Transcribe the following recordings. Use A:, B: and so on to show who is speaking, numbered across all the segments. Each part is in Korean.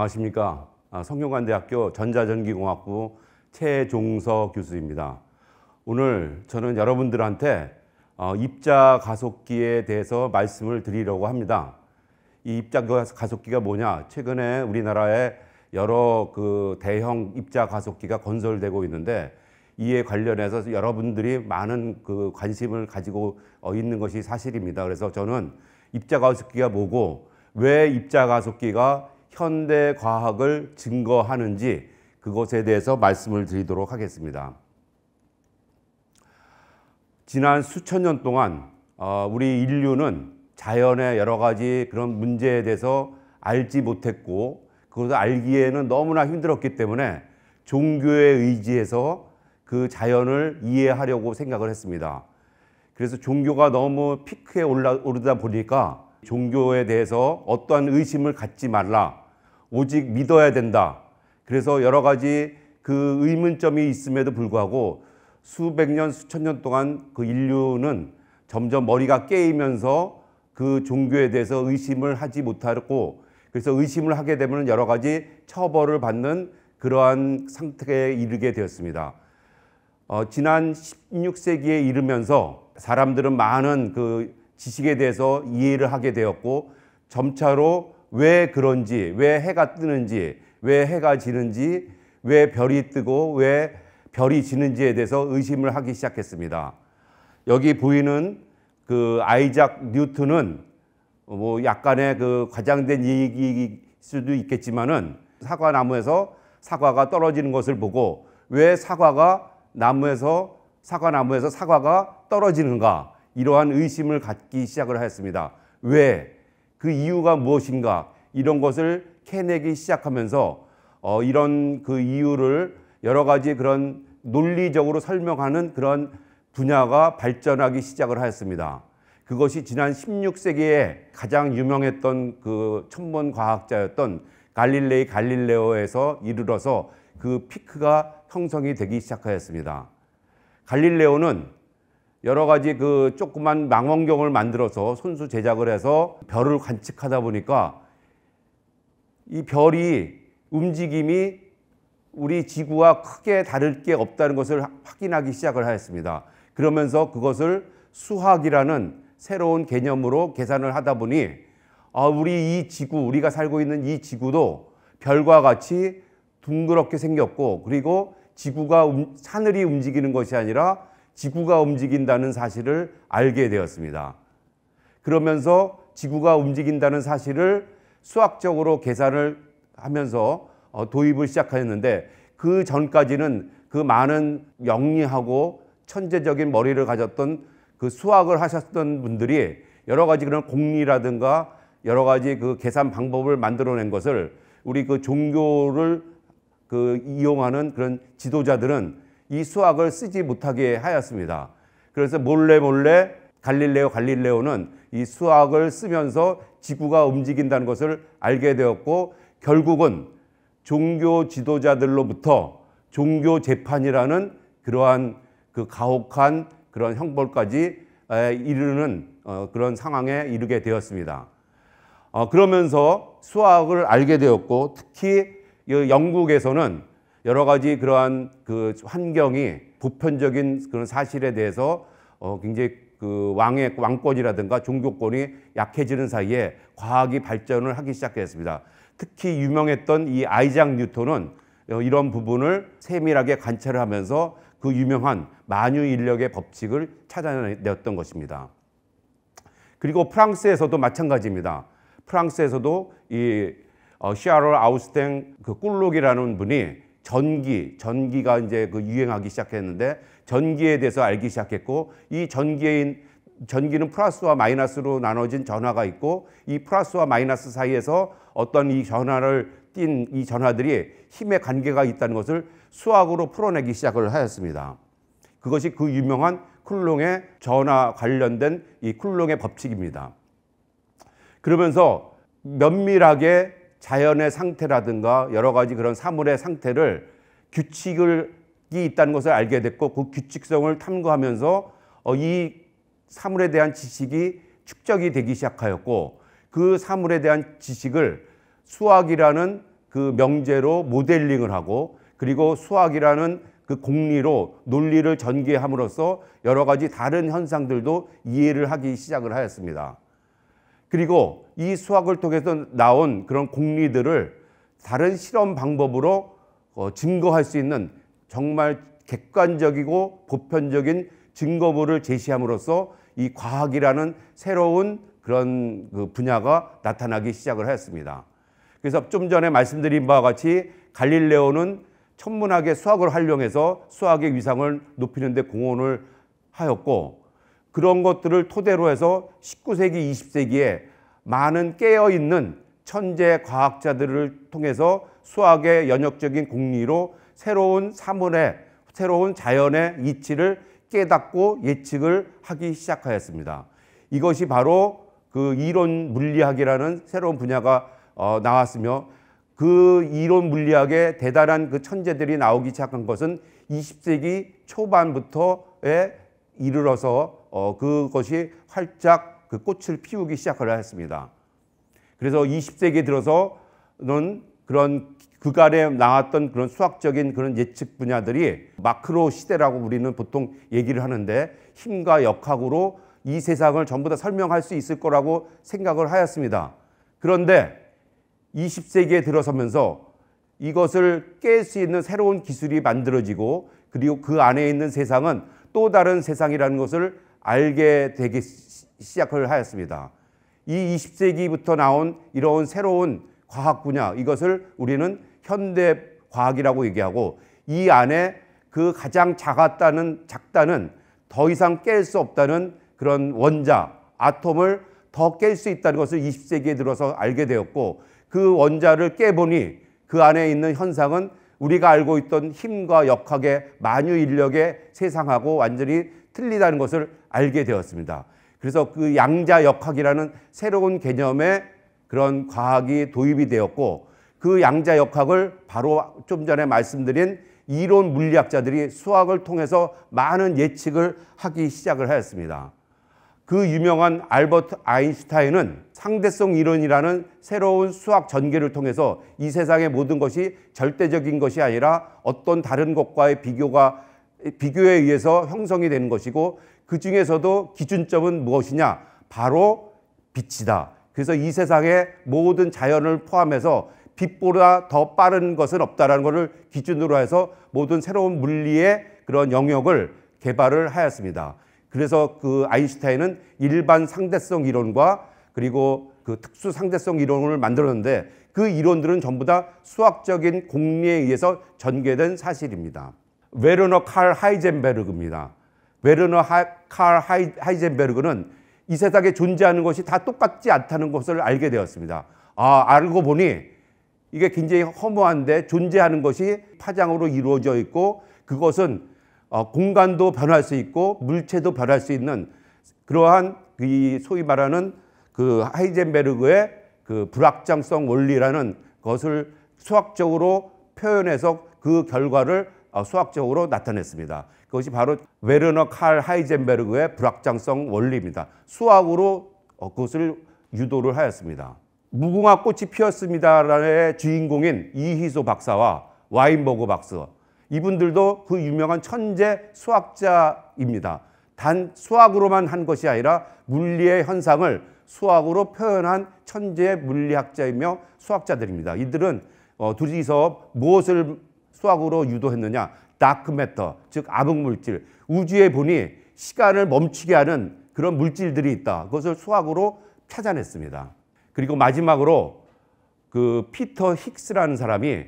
A: 안녕하십니까. 아, 성균관대학교 전자전기공학부 최종서 교수입니다. 오늘 저는 여러분들한테 어, 입자 가속기에 대해서 말씀을 드리려고 합니다. 이 입자 가속기가 뭐냐? 최근에 우리나라에 여러 그 대형 입자 가속기가 건설되고 있는데 이에 관련해서 여러분들이 많은 그 관심을 가지고 어, 있는 것이 사실입니다. 그래서 저는 입자 가속기가 뭐고 왜 입자 가속기가 현대 과학을 증거하는지 그것에 대해서 말씀을 드리도록 하겠습니다. 지난 수천 년 동안 어, 우리 인류는 자연의 여러 가지 그런 문제에 대해서 알지 못했고 그것을 알기에는 너무나 힘들었기 때문에 종교에 의지해서 그 자연을 이해하려고 생각을 했습니다. 그래서 종교가 너무 피크에 올라 오르다 보니까 종교에 대해서 어떠한 의심을 갖지 말라 오직 믿어야 된다. 그래서 여러 가지 그 의문점이 있음에도 불구하고 수백 년, 수천 년 동안 그 인류는 점점 머리가 깨이면서 그 종교에 대해서 의심을 하지 못하고 그래서 의심을 하게 되면 여러 가지 처벌을 받는 그러한 상태에 이르게 되었습니다. 어, 지난 16세기에 이르면서 사람들은 많은 그 지식에 대해서 이해를 하게 되었고 점차로 왜 그런지, 왜 해가 뜨는지, 왜 해가 지는지, 왜 별이 뜨고 왜 별이 지는지에 대해서 의심을 하기 시작했습니다. 여기 보이는 그 아이작 뉴턴은 뭐 약간의 그 과장된 얘기일 수도 있겠지만은 사과나무에서 사과가 떨어지는 것을 보고 왜 사과가 나무에서 사과나무에서 사과가 떨어지는가 이러한 의심을 갖기 시작을 하였습니다. 왜그 이유가 무엇인가 이런 것을 캐내기 시작하면서 어, 이런 그 이유를 여러 가지 그런 논리적으로 설명하는 그런 분야가 발전하기 시작을 하였습니다. 그것이 지난 16세기에 가장 유명했던 그 천문 과학자였던 갈릴레이 갈릴레오에서 이르러서 그 피크가 형성이 되기 시작하였습니다. 갈릴레오는 여러 가지 그 조그만 망원경을 만들어서 손수 제작을 해서 별을 관측하다 보니까 이 별이 움직임이 우리 지구와 크게 다를 게 없다는 것을 확인하기 시작을 하였습니다. 그러면서 그것을 수학이라는 새로운 개념으로 계산을 하다 보니 아, 우리 이 지구, 우리가 살고 있는 이 지구도 별과 같이 둥그렇게 생겼고 그리고 지구가 음, 늘이 움직이는 것이 아니라 지구가 움직인다는 사실을 알게 되었습니다. 그러면서 지구가 움직인다는 사실을 수학적으로 계산을 하면서 어, 도입을 시작하였는데 그 전까지는 그 많은 영리하고 천재적인 머리를 가졌던 그 수학을 하셨던 분들이 여러 가지 그런 공리라든가 여러 가지 그 계산 방법을 만들어낸 것을 우리 그 종교를 그 이용하는 그런 지도자들은 이 수학을 쓰지 못하게 하였습니다. 그래서 몰래 몰래 갈릴레오 갈릴레오는 이 수학을 쓰면서 지구가 움직인다는 것을 알게 되었고 결국은 종교 지도자들로부터 종교 재판이라는 그러한 그 가혹한 그런 형벌까지 이르는 어, 그런 상황에 이르게 되었습니다. 어, 그러면서 수학을 알게 되었고 특히 영국에서는 여러 가지 그러한 그 환경이 보편적인 그런 사실에 대해서 어 굉장히 그 왕의 왕권이라든가 종교권이 약해지는 사이에 과학이 발전을 하기 시작했습니다. 특히 유명했던 이 아이작 뉴턴은 어, 이런 부분을 세밀하게 관찰을 하면서 그 유명한 만유 인력의 법칙을 찾아내었던 것입니다. 그리고 프랑스에서도 마찬가지입니다. 프랑스에서도 이 어, 샤를 아우스탱 그 꿀록이라는 분이 전기, 전기가 이제 그 유행하기 시작했는데 전기에 대해서 알기 시작했고 이 전기인 전기는 플러스와 마이너스로 나눠진 전화가 있고 이 플러스와 마이너스 사이에서 어떤 이 전화를 띤 이 전화들이 힘의 관계가 있다는 것을 수학으로 풀어내기 시작을 하였습니다. 그것이 그 유명한 쿨롱의 전화 관련된 이 쿨롱의 법칙입니다. 그러면서 면밀하게 자연의 상태라든가 여러 가지 그런 사물의 상태를 규칙을 이 있다는 것을 알게 됐고 그 규칙성을 탐구하면서 어, 이 사물에 대한 지식이 축적이 되기 시작하였고 그 사물에 대한 지식을 수학이라는 그 명제로 모델링을 하고 그리고 수학이라는 그 공리로 논리를 전개함으로써 여러 가지 다른 현상들도 이해를 하기 시작을 하였습니다. 그리고 이 수학을 통해서 나온 그런 공리들을 다른 실험 방법으로 어, 증거할 수 있는 정말 객관적이고 보편적인 증거물을 제시함으로써 이 과학이라는 새로운 그런 그 분야가 나타나기 시작을 하였습니다 그래서 좀 전에 말씀드린 바와 같이 갈릴레오는 천문학의 수학을 활용해서 수학의 위상을 높이는 데 공헌을 하였고 그런 것들을 토대로 해서 19세기, 20세기에 많은 깨어있는 천재 과학자들을 통해서 수학의 연역적인 공리로 새로운 사물의 새로운 자연의 이치를 깨닫고 예측을 하기 시작하였습니다. 이것이 바로 그 이론 물리학이라는 새로운 분야가 어, 나왔으며 그 이론 물리학의 대단한 그 천재들이 나오기 시작한 것은 20세기 초반부터에 이르러서 어, 그것이 활짝 그 꽃을 피우기 시작을 했습니다. 그래서 20세기에 들어서는 그런 그간에 나왔던 그런 수학적인 그런 예측 분야들이 마크로 시대라고 우리는 보통 얘기를 하는데 힘과 역학으로 이 세상을 전부 다 설명할 수 있을 거라고 생각을 하였습니다. 그런데 20세기에 들어서면서 이것을 깰 수 있는 새로운 기술이 만들어지고 그리고 그 안에 있는 세상은 또 다른 세상이라는 것을 알게 되기 시작을 하였습니다. 이 20세기부터 나온 이런 새로운 과학 분야 이것을 우리는 현대 과학이라고 얘기하고 이 안에 그 가장 작았다는 작다는 더 이상 깰 수 없다는 그런 원자 아톰을 더 깰 수 있다는 것을 20세기에 들어서 알게 되었고 그 원자를 깨보니 그 안에 있는 현상은 우리가 알고 있던 힘과 역학의 만유 인력의 세상하고 완전히 틀리다는 것을 알게 되었습니다. 그래서 그 양자 역학이라는 새로운 개념의 그런 과학이 도입이 되었고 그 양자 역학을 바로 좀 전에 말씀드린 이론 물리학자들이 수학을 통해서 많은 예측을 하기 시작을 하였습니다. 그 유명한 알버트 아인슈타인은 상대성 이론이라는 새로운 수학 전개를 통해서 이 세상의 모든 것이 절대적인 것이 아니라 어떤 다른 것과의 비교가 비교에 의해서 형성이 되는 것이고 그 중에서도 기준점은 무엇이냐? 바로 빛이다. 그래서 이 세상의 모든 자연을 포함해서 빛보다 더 빠른 것은 없다라는 것을 기준으로 해서 모든 새로운 물리의 그런 영역을 개발을 하였습니다. 그래서 그 아인슈타인은 일반 상대성 이론과 그리고 그 특수 상대성 이론을 만들었는데 그 이론들은 전부 다 수학적인 공리에 의해서 전개된 사실입니다. 웨르너칼 하이젠베르그입니다. 베르너 하, 칼 하이, 하이젠베르그는 이 세상에 존재하는 것이 다 똑같지 않다는 것을 알게 되었습니다. 아, 알고 보니 이게 굉장히 허무한데 존재하는 것이 파장으로 이루어져 있고 그것은 어, 공간도 변할 수 있고 물체도 변할 수 있는 그러한 그 이 소위 말하는 그 하이젠베르그의 그 불확장성 원리라는 것을 수학적으로 표현해서 그 결과를 어, 수학적으로 나타냈습니다. 그것이 바로 베르너 칼 하이젠베르그의 불확장성 원리입니다. 수학으로 어, 그것을 유도를 하였습니다. 무궁화 꽃이 피었습니다라는 주인공인 이희소 박사와 와인버거 박사 이분들도 그 유명한 천재 수학자입니다. 단 수학으로만 한 것이 아니라 물리의 현상을 수학으로 표현한 천재 물리학자이며 수학자들입니다. 이들은 어, 둘이서 무엇을 수학으로 유도했느냐? 다크 메터, 즉 암흑물질. 우주에 보니 시간을 멈추게 하는 그런 물질들이 있다. 그것을 수학으로 찾아냈습니다. 그리고 마지막으로 그 피터 힉스라는 사람이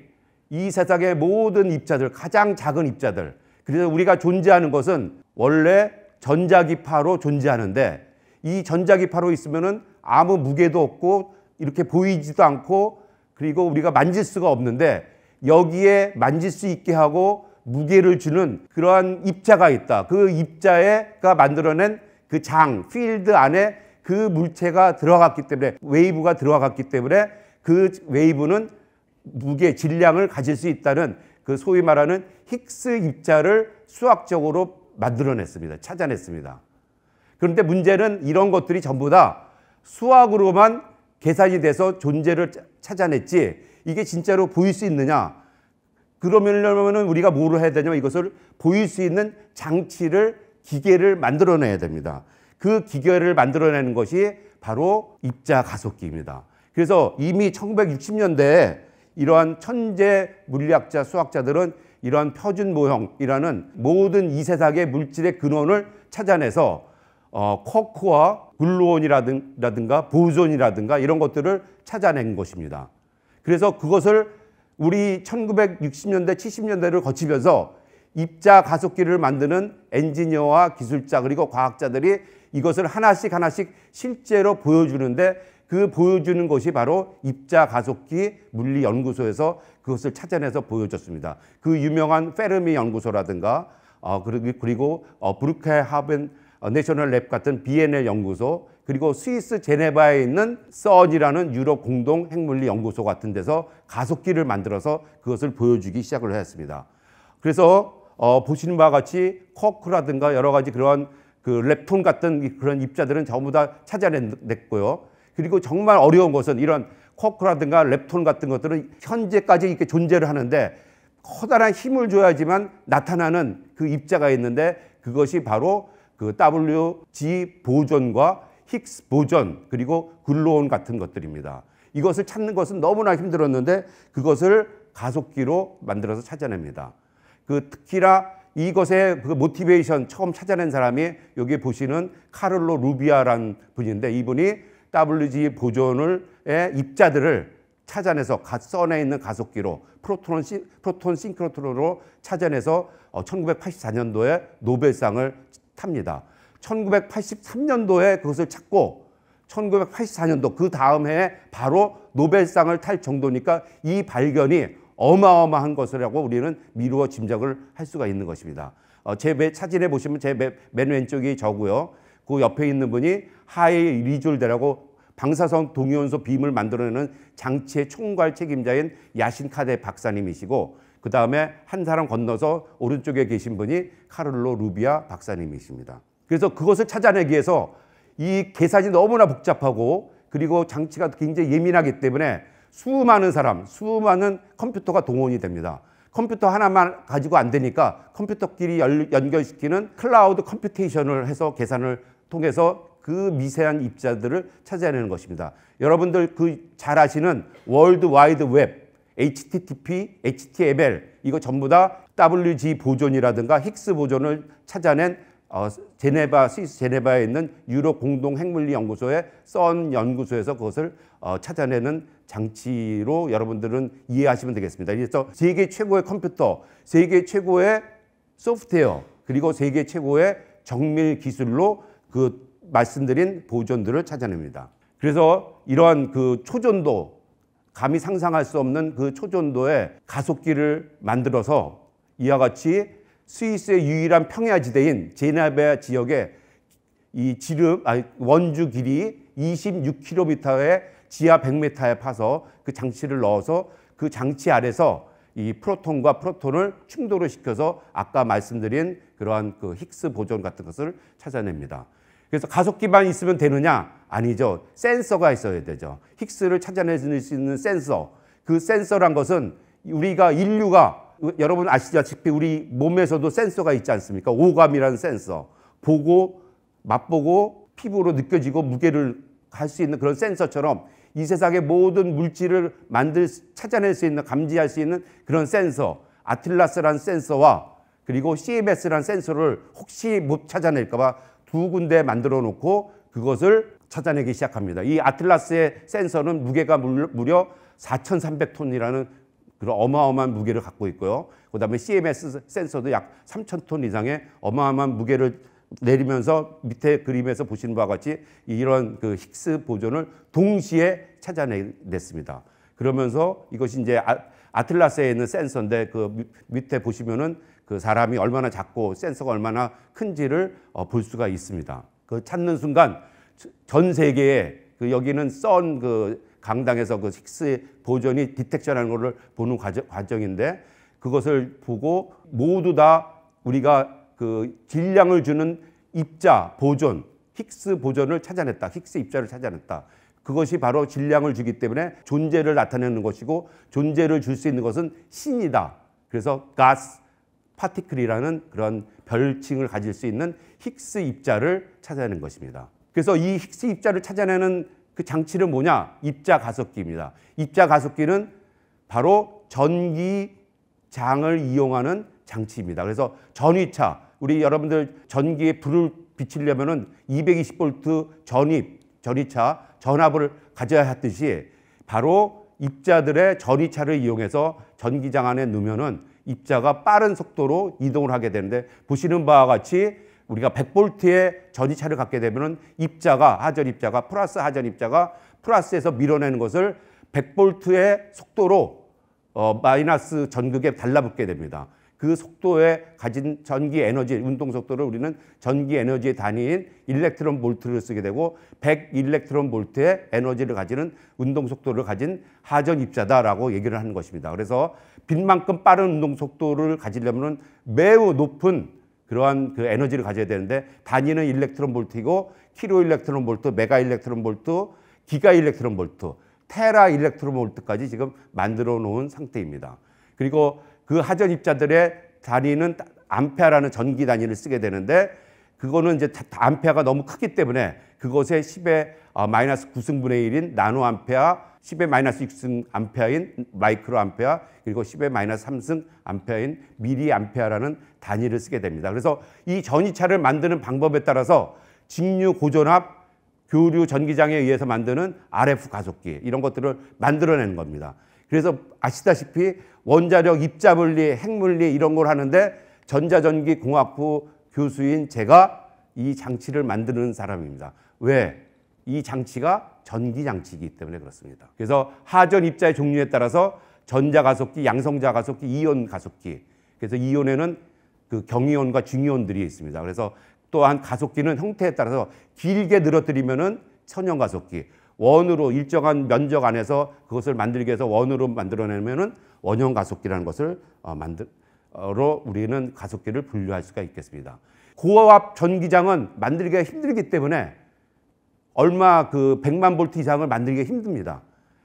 A: 이 세상의 모든 입자들, 가장 작은 입자들, 그래서 우리가 존재하는 것은 원래 전자기파로 존재하는데 이 전자기파로 있으면은 아무 무게도 없고 이렇게 보이지도 않고 그리고 우리가 만질 수가 없는데 여기에 만질 수 있게 하고 무게를 주는 그러한 입자가 있다. 그 입자가 만들어낸 그 장, 필드 안에 그 물체가 들어갔기 때문에 웨이브가 들어갔기 때문에 그 웨이브는 무게, 질량을 가질 수 있다는 그 소위 말하는 힉스 입자를 수학적으로 만들어냈습니다. 찾아냈습니다. 그런데 문제는 이런 것들이 전부 다 수학으로만 계산이 돼서 존재를 찾아냈지 이게 진짜로 보일 수 있느냐? 그러면은 우리가 뭐를 해야 되냐면 이것을 보일 수 있는 장치를 기계를 만들어내야 됩니다. 그 기계를 만들어내는 것이 바로 입자 가속기입니다. 그래서 이미 1960년대에 이러한 천재 물리학자 수학자들은 이러한 표준 모형이라는 모든 이 세상의 물질의 근원을 찾아내서 어, 쿼크와 글루온이라든가 보존이라든가 이런 것들을 찾아낸 것입니다. 그래서 그것을 우리 1960년대, 70년대를 거치면서 입자 가속기를 만드는 엔지니어와 기술자 그리고 과학자들이 이것을 하나씩 하나씩 실제로 보여주는데 그 보여주는 것이 바로 입자 가속기 물리 연구소에서 그것을 찾아내서 보여줬습니다. 그 유명한 페르미 연구소라든가 어, 그리고, 어, 브루케하벤 어, 내셔널 랩 같은 BNL 연구소 그리고 스위스 제네바에 있는 써지라는 유럽 공동 핵물리 연구소 같은 데서 가속기를 만들어서 그것을 보여주기 시작을 했습니다. 그래서 어, 보시는 바와 같이 쿼크라든가 여러 가지 그런 그 랩톤 같은 그런 입자들은 전부 다 찾아냈고요. 그리고 정말 어려운 것은 이런 쿼크라든가 랩톤 같은 것들은 현재까지 이렇게 존재를 하는데 커다란 힘을 줘야지만 나타나는 그 입자가 있는데 그것이 바로 그 WG 보존과 힉스 보존 그리고 글로온 같은 것들입니다. 이것을 찾는 것은 너무나 힘들었는데 그것을 가속기로 만들어서 찾아냅니다. 그 특히나 이것의 그 모티베이션 처음 찾아낸 사람이 여기 보시는 카를로 루비아라는 분인데 이분이 WG 보존을의 입자들을 찾아내서 써내 있는 가속기로 프로톤, 프로톤 싱크로트론으로 찾아내서 1984년도에 어, 노벨상을 탑니다. 1983년도에 그것을 찾고 1984년도 그 다음 해에 바로 노벨상을 탈 정도니까 이 발견이 어마어마한 것이라고 우리는 미루어 짐작을 할 수가 있는 것입니다. 어, 제 매, 사진에 보시면 제맨 왼쪽이 저고요. 그 옆에 있는 분이 하이 리졸대라고 방사성 동위원소 빔을 만들어내는 장치의 총괄 책임자인 야신 카데 박사님이시고 그 다음에 한 사람 건너서 오른쪽에 계신 분이 카를로 루비아 박사님이십니다. 그래서 그것을 찾아내기 위해서 이 계산이 너무나 복잡하고 그리고 장치가 굉장히 예민하기 때문에 수많은 사람, 수많은 컴퓨터가 동원이 됩니다. 컴퓨터 하나만 가지고 안 되니까 컴퓨터끼리 연결시키는 클라우드 컴퓨테이션을 해서 계산을 통해서 그 미세한 입자들을 찾아내는 것입니다. 여러분들 그 잘 아시는 월드 와이드 웹, HTTP, HTML 이거 전부 다 WG 보존이라든가 힉스 보존을 찾아낸 어, 제네바 스위스 제네바에 있는 유럽 공동 핵물리 연구소의 썬 연구소에서 그것을 어, 찾아내는 장치로 여러분들은 이해하시면 되겠습니다. 그래서 세계 최고의 컴퓨터, 세계 최고의 소프트웨어, 그리고 세계 최고의 정밀 기술로 그 말씀드린 보존들을 찾아냅니다. 그래서 이러한 그 초전도 감히 상상할 수 없는 그 초전도의 가속기를 만들어서 이와 같이 스위스의 유일한 평야지대인 제네베 지역에 이 지름, 아 원주 길이 26km의 지하 100m에 파서 그 장치를 넣어서 그 장치 아래서 이 프로톤과 프로톤을 충돌을 시켜서 아까 말씀드린 그러한 그 힉스 보존 같은 것을 찾아냅니다. 그래서 가속기만 있으면 되느냐? 아니죠. 센서가 있어야 되죠. 힉스를 찾아낼 수 있는 센서. 그 센서란 것은 우리가 인류가 여러분 아시다시피 우리 몸에서도 센서가 있지 않습니까? 오감이라는 센서. 보고, 맛보고, 피부로 느껴지고 무게를 할 수 있는 그런 센서처럼 이 세상의 모든 물질을 만들, 찾아낼 수 있는, 감지할 수 있는 그런 센서. 아틀라스라는 센서와 그리고 CMS라는 센서를 혹시 못 찾아낼까봐 두 군데 만들어 놓고 그것을 찾아내기 시작합니다. 이 아틀라스의 센서는 무게가 무려 4,300톤이라는 그런 어마어마한 무게를 갖고 있고요. 그다음에 CMS 센서도 약 3천 톤 이상의 어마어마한 무게를 내리면서 밑에 그림에서 보시는 바와 같이 이런 그 힉스 보존을 동시에 찾아냈습니다. 그러면서 이것이 이제 아, 틀라스에 있는 센서인데 그 밑에 보시면은 그 사람이 얼마나 작고 센서가 얼마나 큰지를 어, 볼 수가 있습니다. 그 찾는 순간 전 세계에 그 여기는 썬그 강당에서 그 힉스의 보존이 디텍션하는 것을 보는 과정, 과정, 인데 그것을 보고 모두 다 우리가 그 질량을 주는 입자 보존 힉스 보존을 찾아냈다. 힉스 입자를 찾아냈다. 그것이 바로 질량을 주기 때문에 존재를 나타내는 것이고 존재를 줄 수 있는 것은 신이다. 그래서 가스 파티클이라는 그런 별칭을 가질 수 있는 힉스 입자를 찾아내는 것입니다. 그래서 이 힉스 입자를 찾아내는 그 장치는 뭐냐? 입자 가속기입니다. 입자 가속기는 바로 전기장을 이용하는 장치입니다. 그래서 전위차, 우리 여러분들 전기에 불을 비치려면은 220V 전입, 전위차, 전압을 가져야 했듯이 바로 입자들의 전위차를 이용해서 전기장 안에 넣으면은 입자가 빠른 속도로 이동을 하게 되는데 보시는 바와 같이 우리가 100볼트의 전이차를 갖게 되면은 입자가 하전 입자가 플러스 하전 입자가 플러스에서 밀어내는 것을 100볼트의 속도로 어, 마이너스 전극에 달라붙게 됩니다. 그 속도에 가진 전기 에너지 운동 속도를 우리는 전기 에너지의 단위인 일렉트론 볼트를 쓰게 되고 100 일렉트론 볼트의 에너지를 가지는 운동 속도를 가진 하전 입자다라고 얘기를 하는 것입니다. 그래서 빛만큼 빠른 운동 속도를 가지려면은 매우 높은 그러한 그 에너지를 가져야 되는데 단위는 일렉트론 볼트이고 키로 일렉트론 볼트, 메가 일렉트론 볼트, 기가 일렉트론 볼트, 테라 일렉트론 볼트까지 지금 만들어 놓은 상태입니다. 그리고 그 하전 입자들의 단위는 암페아라는 전기 단위를 쓰게 되는데 그거는 이제 암페아가 너무 크기 때문에 그것의 10의 어, 마이너스 9승분의 1인 나노 암페아 10의 마이너스 6승 암페아인 마이크로 암페아 그리고 10의 마이너스 3승 암페아인 미리 암페아라는 단위를 쓰게 됩니다. 그래서 이전기차를 만드는 방법에 따라서 직류 고전압 교류 전기장에 의해서 만드는 RF 가속기 이런 것들을 만들어내는 겁니다. 그래서 아시다시피 원자력 입자물리, 핵물리 이런 걸 하는데 전자전기 공학부 교수인 제가 이 장치를 만드는 사람입니다. 왜? 이 장치가 전기 장치이기 때문에 그렇습니다. 그래서 하전 입자의 종류에 따라서 전자 가속기, 양성자 가속기, 이온 가속기. 그래서 이온에는 그 경이온과 중이온들이 있습니다. 그래서 또한 가속기는 형태에 따라서 길게 늘어뜨리면은 천연 가속기, 원으로 일정한 면적 안에서 그것을 만들기 위해서 원으로 만들어내면은 원형 가속기라는 것을 어, 만들로 우리는 가속기를 분류할 수가 있겠습니다. 고압 전기장은 만들기가 힘들기 때문에 얼마 그 100만 볼트 이상을 만들기 힘듭니다.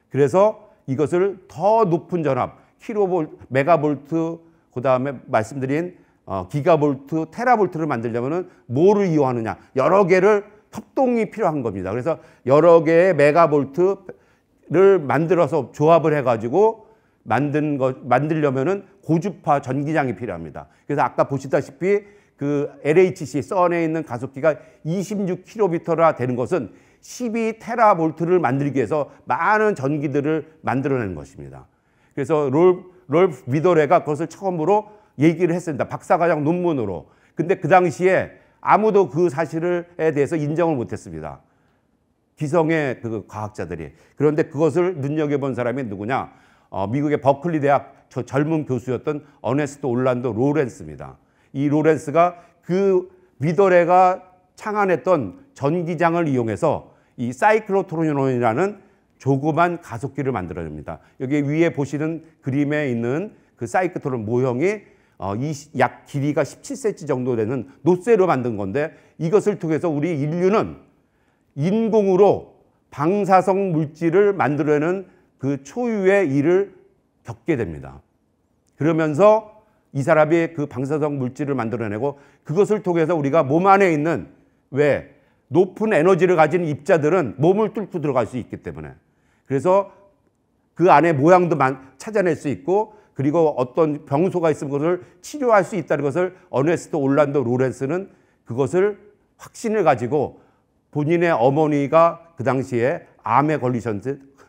A: 그래서 이것을 더 높은 전압, 킬로볼, 메가볼트, 그 다음에 말씀드린 어, 기가볼트, 테라볼트를 만들려면은 뭐를 이용하느냐. 여러 개를 협동이 필요한 겁니다. 그래서 여러 개의 메가볼트를 만들어서 조합을 해가지고 만든 거, 만들려면은 고주파 전기장이 필요합니다. 그래서 아까 보시다시피 그 LHC 선에 있는 가속기가 26km나 되는 것은 12테라볼트를 만들기 위해서 많은 전기들을 만들어낸 것입니다. 그래서 롤, 롤프 위더레가 그것을 처음으로 얘기를 했습니다. 박사과정 논문으로. 근데 그 당시에 아무도 그 사실에 대해서 인정을 못했습니다. 기성의 그 과학자들이. 그런데 그것을 눈여겨본 사람이 누구냐? 어, 미국의 버클리 대학 저 젊은 교수였던 어네스트 올란도 로렌스입니다. 이 로렌스가 그위더레가 창안했던 전기장을 이용해서 이 사이클로토론이라는 조그만 가속기를 만들어냅니다. 여기 위에 보시는 그림에 있는 그 사이클토론 모형이 어, 이약 길이가 17cm 정도 되는 노쇠로 만든 건데 이것을 통해서 우리 인류는 인공으로 방사성 물질을 만들어내는 그 초유의 일을 겪게 됩니다. 그러면서 이 사람이 그 방사성 물질을 만들어내고 그것을 통해서 우리가 몸 안에 있는 왜 높은 에너지를 가진 입자들은 몸을 뚫고 들어갈 수 있기 때문에 그래서 그 안에 모양도 찾아낼 수 있고 그리고 어떤 병소가 있으면 그것을 치료할 수 있다는 것을 어네스트 올란도 로렌스는 그것을 확신을 가지고 본인의 어머니가 그 당시에 암에 걸리셨,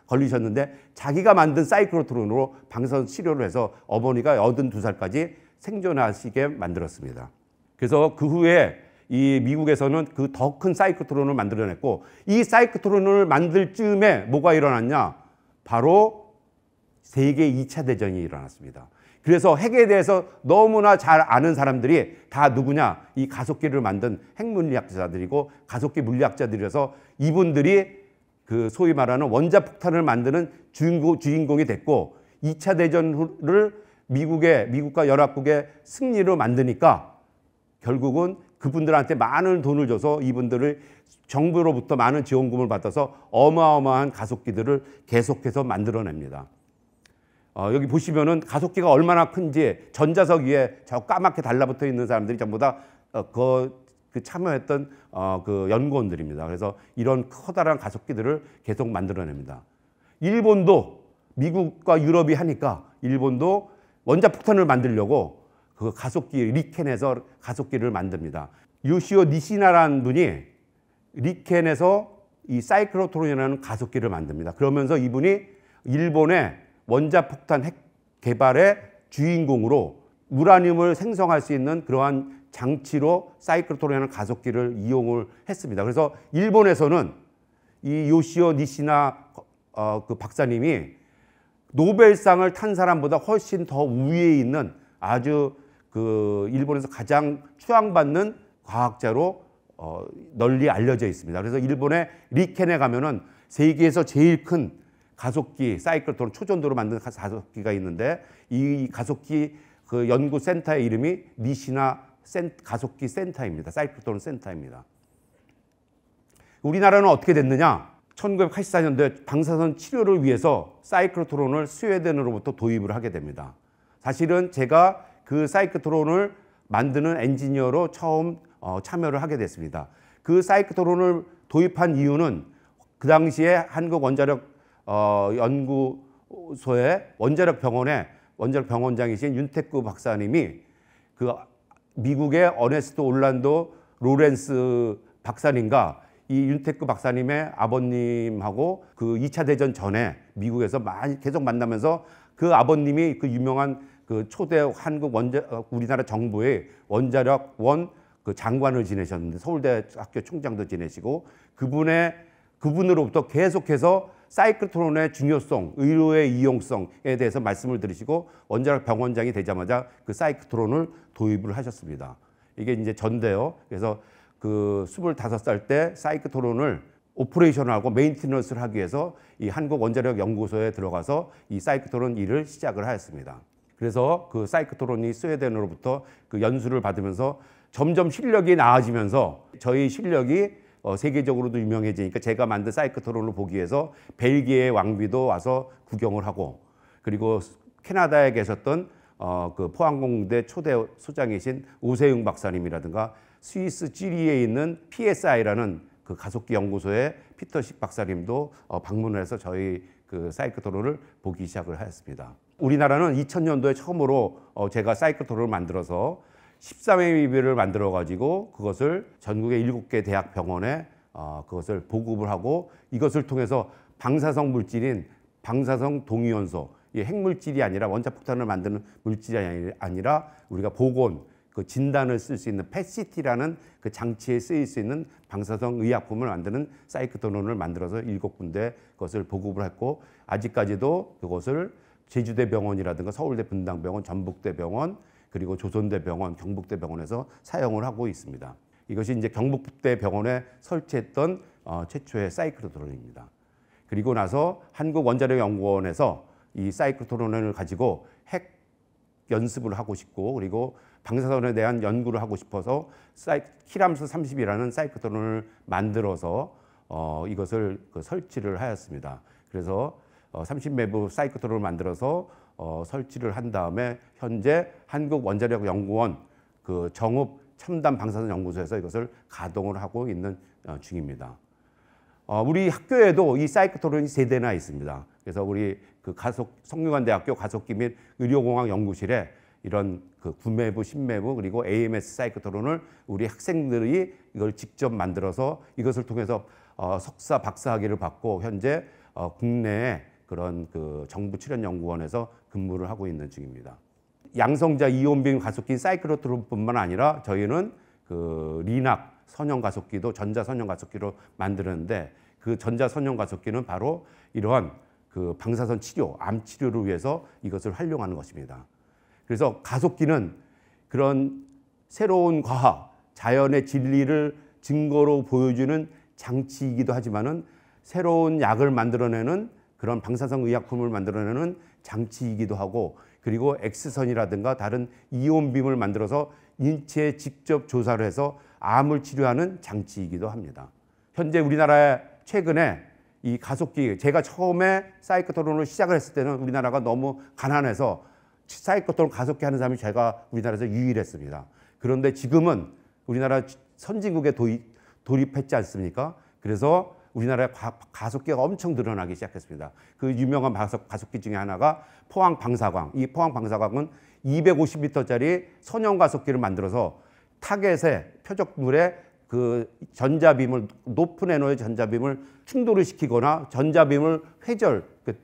A: 걸리셨는데 자기가 만든 사이클로트론으로 방사선 치료를 해서 어머니가 82살까지 생존하시게 만들었습니다. 그래서 그 후에 이 미국에서는 그 더 큰 사이클로트론을 만들어냈고 이 사이클로트론을 만들 즈음에 뭐가 일어났냐? 바로 세계 2차 대전이 일어났습니다. 그래서 핵에 대해서 너무나 잘 아는 사람들이 다 누구냐? 이 가속기를 만든 핵물리학자들이고 가속기 물리학자들이라서 이분들이 그 소위 말하는 원자폭탄을 만드는 주인공, 주인공이 됐고 2차 대전을 미국의 미국과 연합국의 승리로 만드니까 결국은 그분들한테 많은 돈을 줘서 이분들을 정부로부터 많은 지원금을 받아서 어마어마한 가속기들을 계속해서 만들어냅니다. 어, 여기 보시면은 가속기가 얼마나 큰지 전자석 위에 저 까맣게 달라붙어 있는 사람들이 전부 다 어, 그그 참여했던 어, 그 연구원들입니다. 그래서 이런 커다란 가속기들을 계속 만들어냅니다. 일본도 미국과 유럽이 하니까 일본도 원자폭탄을 만들려고 그 가속기 리켄에서 가속기를 만듭니다. 요시오 니시나라는 분이 리켄에서 이 사이클로토론이라는 가속기를 만듭니다. 그러면서 이분이 일본의 원자폭탄 핵 개발의 주인공으로 우라늄을 생성할 수 있는 그러한 장치로 사이클토론이라는 가속기를 이용을 했습니다. 그래서 일본에서는 이 요시오 니시나 어, 그 박사님이 노벨상을 탄 사람보다 훨씬 더 위에 있는 아주 그 일본에서 가장 추앙받는 과학자로 어, 널리 알려져 있습니다. 그래서 일본의 리켄에 가면은 세계에서 제일 큰 가속기 사이클토론 초전도로 만든 가속기가 있는데 이 가속기 그 연구센터의 이름이 니시나 센, 가속기 센터입니다. 사이클 도는 센터입니다. 우리나라는 어떻게 됐느냐? 1984년도에 방사선 치료를 위해서 사이클로트론을 스웨덴으로부터 도입을 하게 됩니다. 사실은 제가 그 사이클로트론을 만드는 엔지니어로 처음 어, 참여를 하게 됐습니다. 그 사이클로트론을 도입한 이유는 그 당시에 한국 원자력 어, 연구소의 원자력 병원의 원자력 병원장이신 윤택구 박사님이 그 미국의 어네스트 올란도 로렌스 박사님과 이 윤태크 박사님의 아버님하고 그 2차 대전 전에 미국에서 많이 계속 만나면서 그 아버님이 그 유명한 그 초대 한국 원자 어, 우리나라 정부의 원자력 원 그 장관을 지내셨는데 서울대 학교 총장도 지내시고 그분의 그분으로부터 계속해서 사이클토론의 중요성, 의료의 이용성에 대해서 말씀을 드리시고 원자력 병원장이 되자마자 그사이클토론을 도입을 하셨습니다. 이게 이제 전대요. 그래서 그 스물다섯 살 때사이클토론을 오퍼레이션하고 메인티너스를 하기 위해서 이 한국원자력연구소에 들어가서 이사이클토론 일을 시작을 하였습니다. 그래서 그사이클토론이 스웨덴으로부터 그 연수를 받으면서 점점 실력이 나아지면서 저희 실력이 어, 세계적으로도 유명해지니까 제가 만든 사이크토론을 보기 위해서 벨기에 왕비도 와서 구경을 하고 그리고 캐나다에 계셨던 어, 그 포항공대 초대 소장이신 오세웅 박사님이라든가 스위스 지리에 있는 PSI라는 그 가속기 연구소의 피터식 박사님도 어, 방문을 해서 저희 그사이크토론을 보기 시작을 하였습니다. 우리나라는 2000년도에 처음으로 어, 제가 사이크토론을 만들어서 13회 미비를 만들어 가지고 그것을 전국의 7개 대학 병원에 어, 그것을 보급을 하고 이것을 통해서 방사성 물질인 방사성 동위원소 이 핵물질이 아니라 원자폭탄을 만드는 물질이 아니라 우리가 보건 그 진단을 쓸 수 있는 패시티라는 그 장치에 쓰일 수 있는 방사성 의약품을 만드는 사이크도논을 만들어서 일곱 군데 그것을 보급을 했고 아직까지도 그것을 제주대 병원이라든가 서울대 분당병원, 전북대 병원, 그리고 조선대병원, 경북대병원에서 사용을 하고 있습니다. 이것이 이제 경북대병원에 설치했던 어, 최초의 사이클로트론입니다. 그리고 나서 한국원자력연구원에서 이 사이클로트론을 가지고 핵 연습을 하고 싶고 그리고 방사선에 대한 연구를 하고 싶어서 사이, 키람스 30이라는 사이클로트론을 만들어서 어, 이것을 그 설치를 하였습니다. 그래서 어, 30매부 사이클로트론을 만들어서 어, 설치를 한 다음에 현재 한국원자력연구원 그 정읍 첨단 방사선 연구소에서 이것을 가동을 하고 있는 어, 중입니다. 어, 우리 학교에도 이 사이클토론이 세 대나 있습니다. 그래서 우리 그 가속 성균관대학교 가속기 및 의료공학 연구실에 이런 그 구매부, 신매부 그리고 AMS 사이클토론을 우리 학생들이 이걸 직접 만들어서 이것을 통해서 어, 석사 박사학위를 받고 현재 어, 국내에 그런 그 정부 출연 연구원에서 근무를 하고 있는 중입니다. 양성자 이온빔 가속기 사이클로트론뿐만 아니라 저희는 그 리낙 선형 가속기도 전자 선형 가속기로 만드는데 그 전자 선형 가속기는 바로 이러한 그 방사선 치료, 암 치료를 위해서 이것을 활용하는 것입니다. 그래서 가속기는 그런 새로운 과학, 자연의 진리를 증거로 보여주는 장치이기도 하지만은 새로운 약을 만들어내는 그런 방사성 의약품을 만들어내는 장치이기도 하고 그리고 엑스선이라든가 다른 이온빔을 만들어서 인체에 직접 조사를 해서 암을 치료하는 장치이기도 합니다. 현재 우리나라에 최근에 이 가속기 제가 처음에 사이코토론을 시작을 했을 때는 우리나라가 너무 가난해서 사이코토론 가속기 하는 사람이 제가 우리나라에서 유일했습니다. 그런데 지금은 우리나라 선진국에 도입, 도입했지 않습니까? 그래서 우리나라의 가속기가 엄청 늘어나기 시작했습니다. 그 유명한 가속기 중에 하나가 포항 방사광. 이 포항 방사광은 250m짜리 선형 가속기를 만들어서 타겟에 표적물에 그 전자빔을 높은 에너의 전자빔을 충돌을 시키거나 전자빔을 회절 그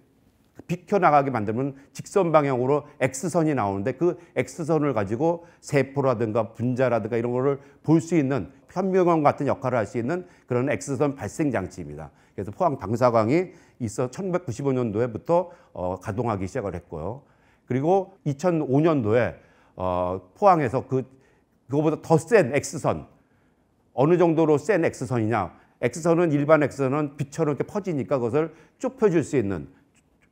A: 비켜나가게 만들면 직선 방향으로 X선이 나오는데 그 X선을 가지고 세포라든가 분자라든가 이런 거를 볼 수 있는 현미광 같은 역할을 할 수 있는 그런 엑스선 발생 장치입니다. 그래서 포항 방사광이 있어 1995년도에부터 어, 가동하기 시작을 했고요. 그리고 2005년도에 어, 포항에서 그 그거보다 더 센엑스선 어느 정도로 센엑스선이냐엑스선은 일반 엑스선은 빛처럼 이렇게 퍼지니까 그것을 좁혀줄 수 있는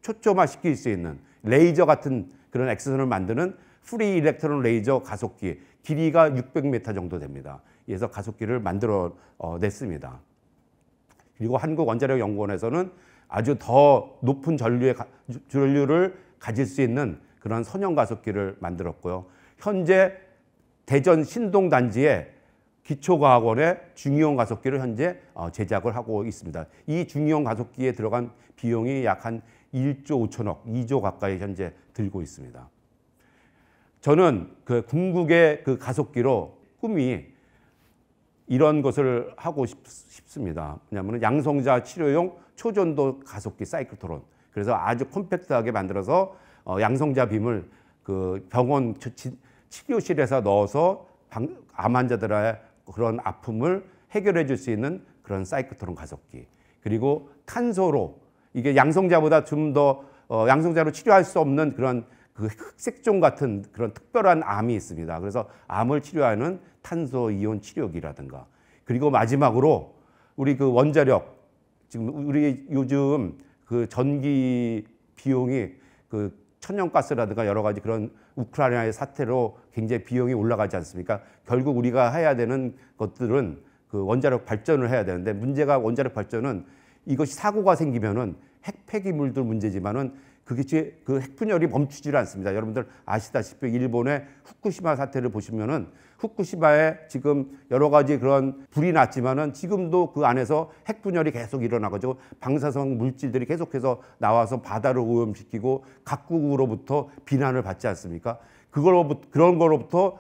A: 초점화 시킬 수 있는 레이저 같은 그런 엑스선을 만드는 프리 일렉트론 레이저 가속기 길이가 600m 정도 됩니다. 위해서 가속기를 만들어 어, 냈습니다. 그리고 한국원자력연구원에서는 아주 더 높은 전류의 전류를 가질 수 있는 그런 선형 가속기를 만들었고요. 현재 대전 신동 단지에 기초과학원의 중이온 가속기를 현재 어, 제작을 하고 있습니다. 이 중이온 가속기에 들어간 비용이 약 한 1조 5천억, 2조 가까이 현재 들고 있습니다. 저는 그 궁극의 그 가속기로 꿈이 이런 것을 하고 싶, 습니다 왜냐하면 양성자 치료용 초전도 가속기 사이클토론. 그래서 아주 콤팩트하게 만들어서 어, 양성자 빔을 그 병원 치, 치료실에서 넣어서 방, 암 환자들의 그런 아픔을 해결해 줄 수 있는 그런 사이클토론 가속기. 그리고 탄소로 이게 양성자보다 좀 더 어, 양성자로 치료할 수 없는 그런 그 흑색종 같은 그런 특별한 암이 있습니다. 그래서 암을 치료하는 탄소 이온 치료기라든가 그리고 마지막으로 우리 그 원자력 지금 우리 요즘 그 전기 비용이 그 천연가스라든가 여러 가지 그런 우크라이나의 사태로 굉장히 비용이 올라가지 않습니까? 결국 우리가 해야 되는 것들은 그 원자력 발전을 해야 되는데 문제가 원자력 발전은 이것이 사고가 생기면은 핵폐기물들 문제지만은 그게 그 핵분열이 멈추질 않습니다. 여러분들 아시다시피 일본의 후쿠시마 사태를 보시면은 후쿠시마에 지금 여러 가지 그런 불이 났지만은 지금도 그 안에서 핵분열이 계속 일어나가지고 방사성 물질들이 계속해서 나와서 바다를 오염시키고 각국으로부터 비난을 받지 않습니까? 그걸로부터 그런 거로부터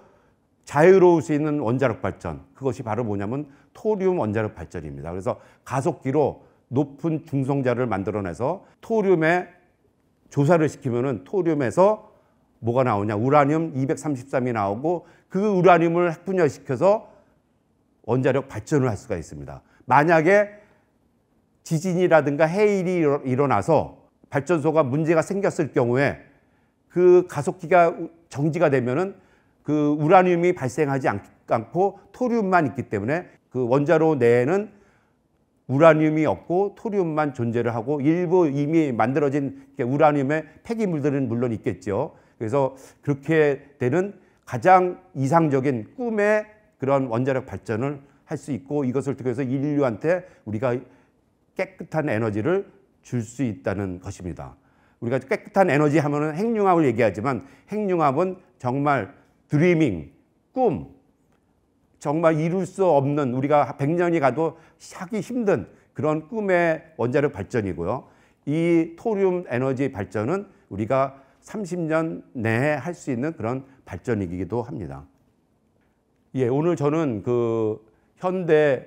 A: 자유로울 수 있는 원자력 발전 그것이 바로 뭐냐면 토리움 원자력 발전입니다. 그래서 가속기로 높은 중성자를 만들어내서 토륨에 조사를 시키면은 토륨에서 뭐가 나오냐? 우라늄 233이 나오고 그 우라늄을 핵분열시켜서 원자력 발전을 할 수가 있습니다. 만약에 지진이라든가 해일이 일어나서 발전소가 문제가 생겼을 경우에 그 가속기가 정지가 되면은 그 우라늄이 발생하지 않고 토륨만 있기 때문에 그 원자로 내에는 우라늄이 없고 토륨만 존재를 하고 일부 이미 만들어진 우라늄의 폐기물들은 물론 있겠죠. 그래서 그렇게 되는 가장 이상적인 꿈의 그런 원자력 발전을 할 수 있고 이것을 통해서 인류한테 우리가 깨끗한 에너지를 줄 수 있다는 것입니다. 우리가 깨끗한 에너지 하면은 핵융합을 얘기하지만 핵융합은 정말 드리밍, 꿈, 정말 이룰 수 없는 우리가 100년이 가도 하기 힘든 그런 꿈의 원자력 발전이고요. 이 토륨 에너지 발전은 우리가 30년 내에 할 수 있는 그런 발전이기도 합니다. 예, 오늘 저는 그 현대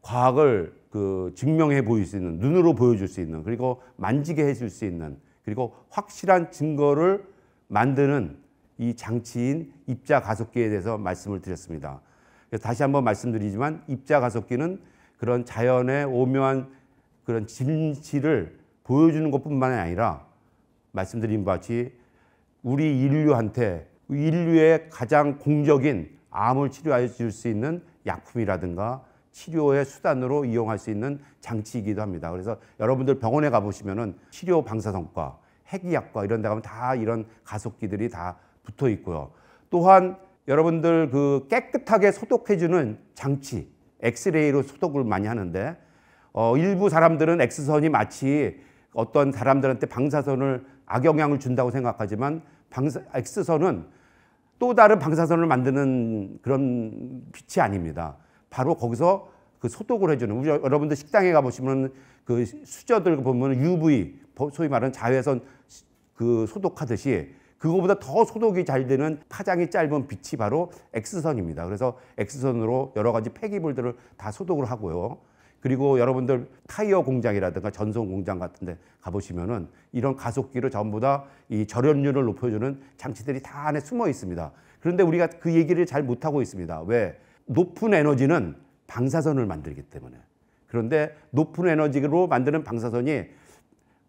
A: 과학을 그 증명해 보일 수 있는 눈으로 보여줄 수 있는 그리고 만지게 해줄 수 있는 그리고 확실한 증거를 만드는 이 장치인 입자 가속기에 대해서 말씀을 드렸습니다. 다시 한번 말씀드리지만 입자 가속기는 그런 자연의 오묘한 그런 진실을 보여주는 것뿐만 아니라 말씀드린 바와 같이 우리 인류한테 인류의 가장 공적인 암을 치료해 줄수 있는 약품이라든가 치료의 수단으로 이용할 수 있는 장치이기도 합니다. 그래서 여러분들 병원에 가보시면은 치료 방사선과 핵의학과 이런 데 가면 다 이런 가속기들이 다 붙어 있고요. 또한 여러분들 그 깨끗하게 소독해주는 장치, 엑스레이로 소독을 많이 하는데 어, 일부 사람들은 엑스선이 마치 어떤 사람들한테 방사선을 악영향을 준다고 생각하지만 방사, 엑스선은 또 다른 방사선을 만드는 그런 빛이 아닙니다. 바로 거기서 그 소독을 해주는 우리 여러분들 식당에 가보시면 그 수저들 보면 UV 소위 말하는 자외선 그 소독하듯이 그거보다 더 소독이 잘 되는 파장이 짧은 빛이 바로 X선입니다. 그래서 X선으로 여러 가지 폐기물들을 다 소독을 하고요. 그리고 여러분들 타이어 공장이라든가 전송 공장 같은 데 가보시면은 이런 가속기를 전부 다 이절연율을 높여주는 장치들이 다 안에 숨어 있습니다. 그런데 우리가 그 얘기를 잘 못하고 있습니다. 왜? 높은 에너지는 방사선을 만들기 때문에. 그런데 높은 에너지로 만드는 방사선이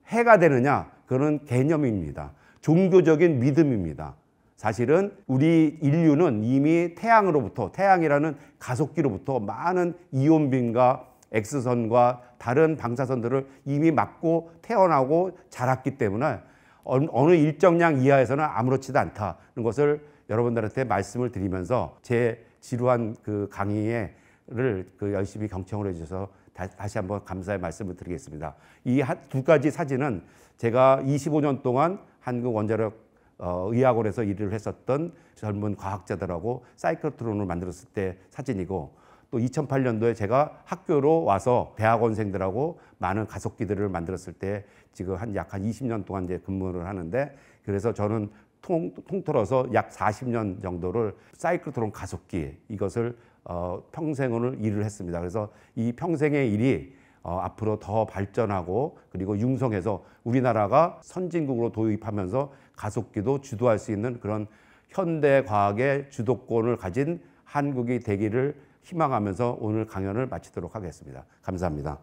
A: 해가 되느냐? 그거는 개념입니다. 종교적인 믿음입니다. 사실은 우리 인류는 이미 태양으로부터 태양이라는 가속기로부터 많은 이온빔과 엑스선과 다른 방사선들을 이미 맞고 태어나고 자랐기 때문에 어느 일정량 이하에서는 아무렇지도 않다는 것을 여러분들한테 말씀을 드리면서 제 지루한 그 강의를 그 열심히 경청을 해주셔서 다시 한번 감사의 말씀을 드리겠습니다. 이 두 가지 사진은 제가 25년 동안 한국 원자력 어, 의학원에서 일을 했었던 젊은 과학자들하고 사이클트론을 만들었을 때 사진이고 또 2008년도에 제가 학교로 와서 대학원생들하고 많은 가속기들을 만들었을 때 지금 한 약한 한 20년 동안 이제 근무를 하는데 그래서 저는 통, 통틀어서 약 40년 정도를 사이클트론 가속기 이것을 어, 평생을 일을 했습니다. 그래서 이 평생의 일이 어, 앞으로 더 발전하고 그리고 융성해서 우리나라가 선진국으로 도입하면서 가속기도 주도할 수 있는 그런 현대 과학의 주도권을 가진 한국이 되기를 희망하면서 오늘 강연을 마치도록 하겠습니다. 감사합니다.